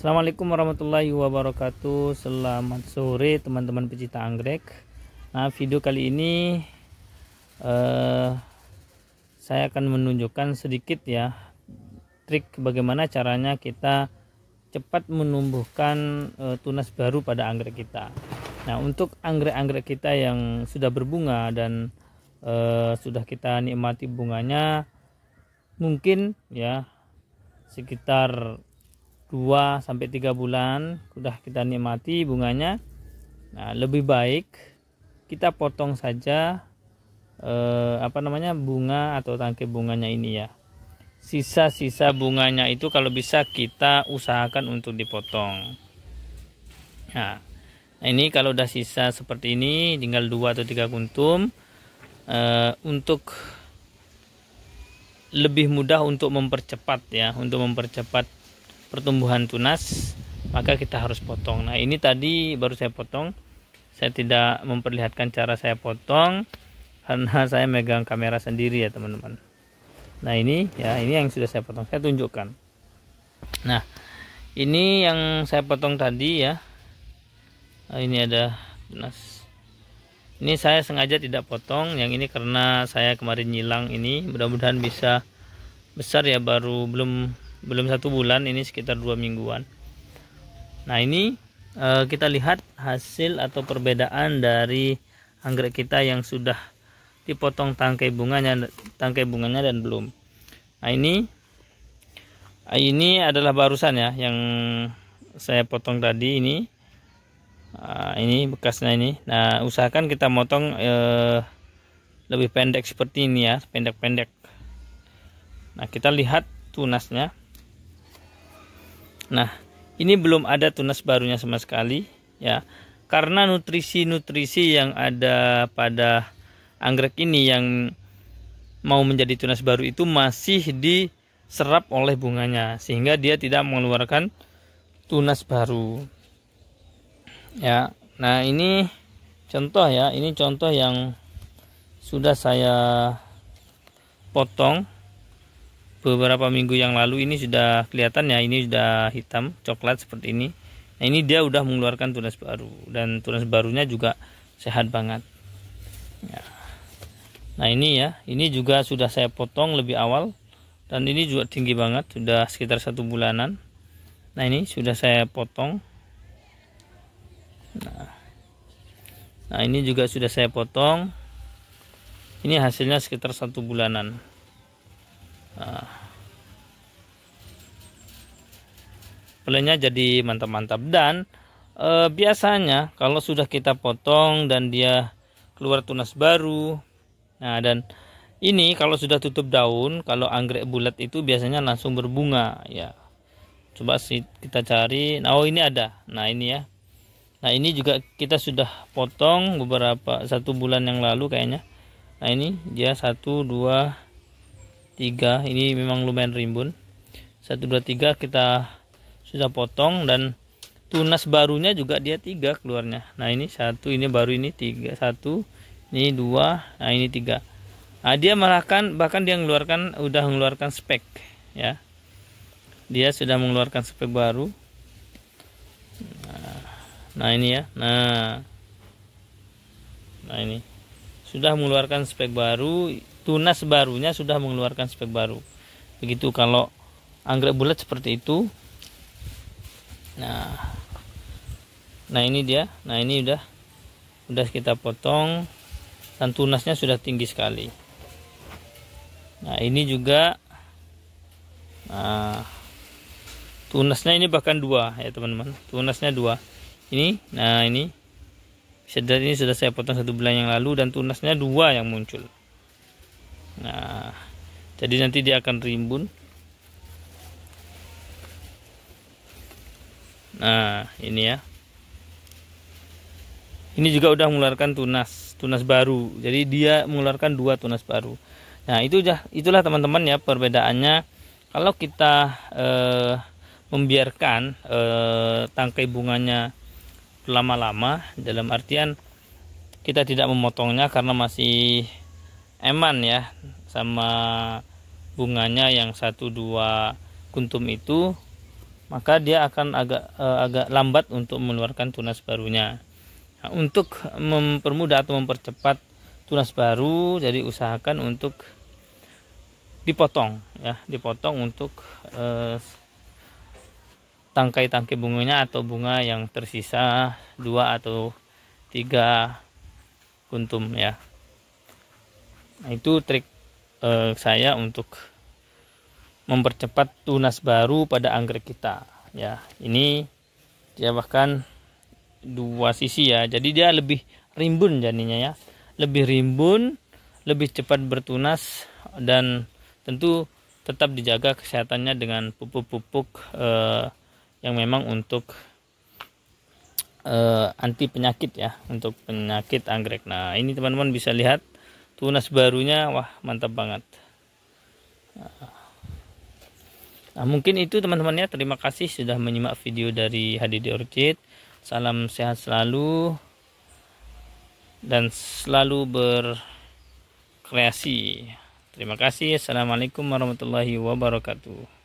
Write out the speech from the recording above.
Assalamualaikum warahmatullahi wabarakatuh Selamat sore teman-teman pecinta anggrek Nah video kali ini eh, Saya akan menunjukkan sedikit ya Trik bagaimana caranya kita cepat menumbuhkan eh, tunas baru pada anggrek kita Nah untuk anggrek-anggrek kita yang sudah berbunga dan eh, Sudah kita nikmati bunganya Mungkin ya sekitar 2 sampai 3 bulan sudah kita nikmati bunganya. Nah, lebih baik kita potong saja eh, apa namanya bunga atau tangkai bunganya ini ya. Sisa-sisa bunganya itu kalau bisa kita usahakan untuk dipotong. Ya. Nah, ini kalau udah sisa seperti ini tinggal 2 atau 3 kuntum eh, untuk lebih mudah untuk mempercepat ya, untuk mempercepat pertumbuhan tunas maka kita harus potong nah ini tadi baru saya potong saya tidak memperlihatkan cara saya potong karena saya megang kamera sendiri ya teman-teman nah ini ya ini yang sudah saya potong saya tunjukkan nah ini yang saya potong tadi ya nah, ini ada tunas ini saya sengaja tidak potong yang ini karena saya kemarin nyilang ini mudah-mudahan bisa besar ya baru belum belum satu bulan ini sekitar dua mingguan nah ini e, kita lihat hasil atau perbedaan dari anggrek kita yang sudah dipotong tangkai bunganya tangkai bunganya dan belum nah ini ini adalah barusan ya yang saya potong tadi ini nah, ini bekasnya ini nah usahakan kita motong e, lebih pendek seperti ini ya pendek-pendek nah kita lihat tunasnya Nah, ini belum ada tunas barunya sama sekali ya. Karena nutrisi-nutrisi yang ada pada anggrek ini yang mau menjadi tunas baru itu masih diserap oleh bunganya sehingga dia tidak mengeluarkan tunas baru. Ya. Nah, ini contoh ya, ini contoh yang sudah saya potong beberapa minggu yang lalu ini sudah kelihatan ya ini sudah hitam coklat seperti ini nah ini dia udah mengeluarkan tunas baru dan tunas barunya juga sehat banget ya. nah ini ya ini juga sudah saya potong lebih awal dan ini juga tinggi banget sudah sekitar satu bulanan nah ini sudah saya potong nah, nah ini juga sudah saya potong ini hasilnya sekitar satu bulanan Ah. Pelenya jadi mantap-mantap dan e, biasanya kalau sudah kita potong dan dia keluar tunas baru nah dan ini kalau sudah tutup daun kalau anggrek bulat itu biasanya langsung berbunga ya coba kita cari nah, oh ini ada nah ini ya nah ini juga kita sudah potong beberapa satu bulan yang lalu kayaknya nah ini dia satu dua 3 ini memang lumayan rimbun 1 2 3 kita sudah potong dan tunas barunya juga dia 3 keluarnya nah ini satu ini baru ini 3 satu ini 2 nah ini 3 nah dia malahkan bahkan dia mengeluarkan udah mengeluarkan spek ya dia sudah mengeluarkan spek baru nah, nah ini ya nah nah ini sudah mengeluarkan spek baru tunas barunya sudah mengeluarkan spek baru begitu kalau anggrek bulat seperti itu nah nah ini dia nah ini udah udah kita potong dan tunasnya sudah tinggi sekali nah ini juga nah tunasnya ini bahkan dua ya teman-teman tunasnya dua ini nah ini sedar ini sudah saya potong satu bulan yang lalu dan tunasnya dua yang muncul nah jadi nanti dia akan rimbun nah ini ya ini juga udah mengeluarkan tunas tunas baru jadi dia mengeluarkan dua tunas baru nah itu udah itulah teman-teman ya perbedaannya kalau kita eh, membiarkan eh, tangkai bunganya lama-lama dalam artian kita tidak memotongnya karena masih eman ya sama bunganya yang satu dua kuntum itu maka dia akan agak eh, agak lambat untuk mengeluarkan tunas barunya nah, untuk mempermudah atau mempercepat tunas baru jadi usahakan untuk dipotong ya dipotong untuk eh, tangkai-tangkai bunganya atau bunga yang tersisa dua atau tiga kuntum ya nah, itu trik eh, saya untuk mempercepat tunas baru pada anggrek kita ya ini dia bahkan dua sisi ya jadi dia lebih rimbun jadinya ya lebih rimbun lebih cepat bertunas dan tentu tetap dijaga kesehatannya dengan pupuk-pupuk eh, yang memang untuk eh, anti penyakit ya untuk penyakit anggrek nah ini teman-teman bisa lihat tunas barunya wah mantap banget nah mungkin itu teman-temannya terima kasih sudah menyimak video dari HDD Orchid salam sehat selalu dan selalu berkreasi terima kasih assalamualaikum warahmatullahi wabarakatuh